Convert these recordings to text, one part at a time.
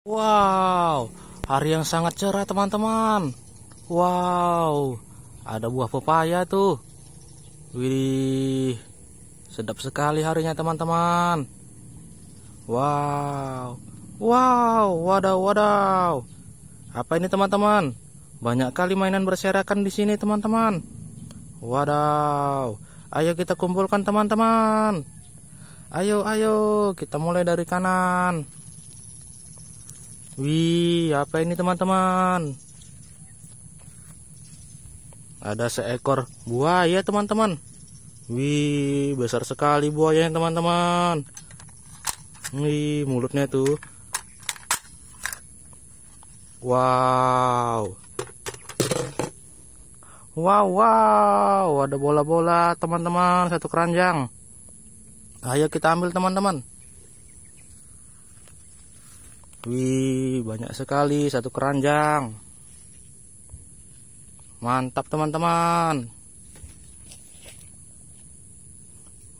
Wow, hari yang sangat cerah teman-teman. Wow, ada buah pepaya tuh. Wih, sedap sekali harinya teman-teman. Wow, wow, wadaw, wadaw. Apa ini teman-teman? Banyak kali mainan berserakan di sini teman-teman. Wadaw, ayo kita kumpulkan teman-teman. Ayo, ayo, kita mulai dari kanan. Wih, apa ini teman-teman? Ada seekor buaya teman-teman. Wih, besar sekali buayanya teman-teman. Wih, mulutnya tuh. Wow. Wow, wow, ada bola-bola teman-teman, satu keranjang. Ayo kita ambil teman-teman. Wih, banyak sekali satu keranjang. Mantap teman-teman.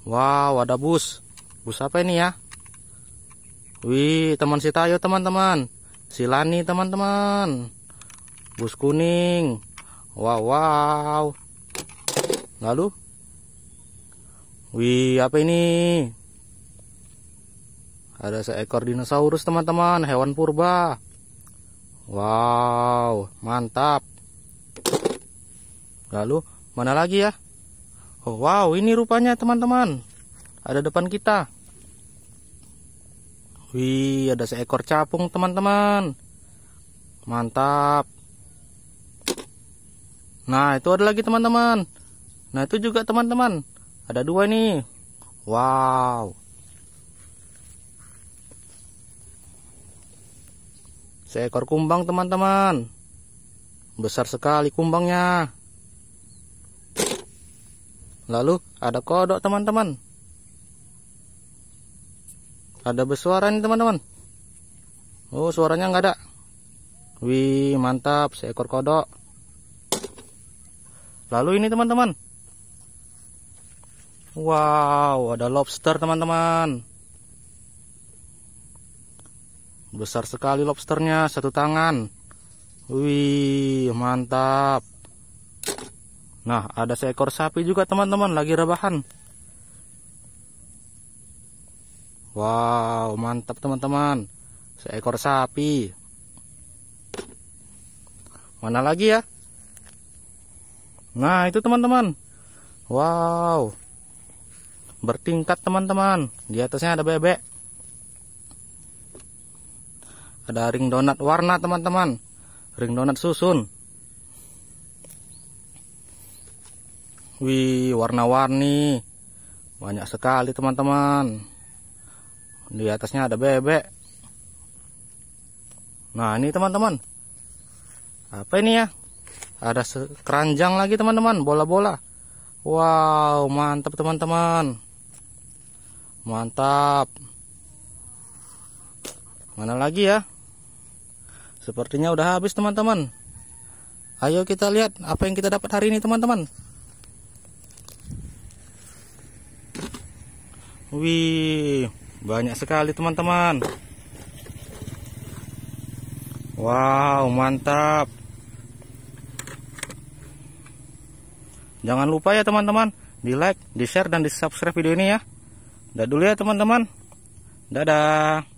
Wow, ada bus. Bus apa ini ya? Wih, teman si Tayo teman-teman. Silani teman-teman. Bus kuning. Wow, wow. Lalu? Wih, apa ini? Ada seekor dinosaurus teman-teman, hewan purba. Wow, mantap. Lalu mana lagi ya? Oh, wow, ini rupanya teman-teman. Ada depan kita. Wih, ada seekor capung teman-teman. Mantap. Nah, itu ada lagi teman-teman. Nah, itu juga teman-teman. Ada dua ini. Wow. Seekor kumbang teman-teman. Besar sekali kumbangnya. Lalu ada kodok teman-teman. Ada bersuara nih teman-teman. Oh suaranya nggak ada. Wih mantap seekor kodok. Lalu ini teman-teman. Wow ada lobster teman-teman. Besar sekali lobsternya, satu tangan. Wih, mantap. Nah, ada seekor sapi juga teman-teman, lagi rebahan. Wow, mantap teman-teman. Seekor sapi. Mana lagi ya? Nah, itu teman-teman. Wow. Bertingkat teman-teman. Di atasnya ada bebek ada ring donat warna teman-teman ring donat susun wih warna-warni banyak sekali teman-teman di atasnya ada bebek nah ini teman-teman apa ini ya ada keranjang lagi teman-teman bola-bola wow mantap teman-teman mantap mana lagi ya Sepertinya udah habis teman-teman. Ayo kita lihat apa yang kita dapat hari ini teman-teman. Wih, banyak sekali teman-teman. Wow, mantap. Jangan lupa ya teman-teman, di like, di share, dan di subscribe video ini ya. Dadah dulu ya teman-teman. Dadah.